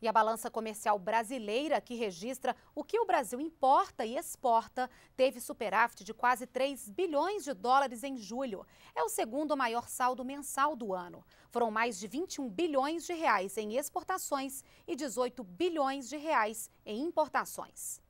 E a balança comercial brasileira, que registra o que o Brasil importa e exporta, teve superávit de quase 3 bilhões de dólares em julho. É o segundo maior saldo mensal do ano. Foram mais de 21 bilhões de reais em exportações e 18 bilhões de reais em importações.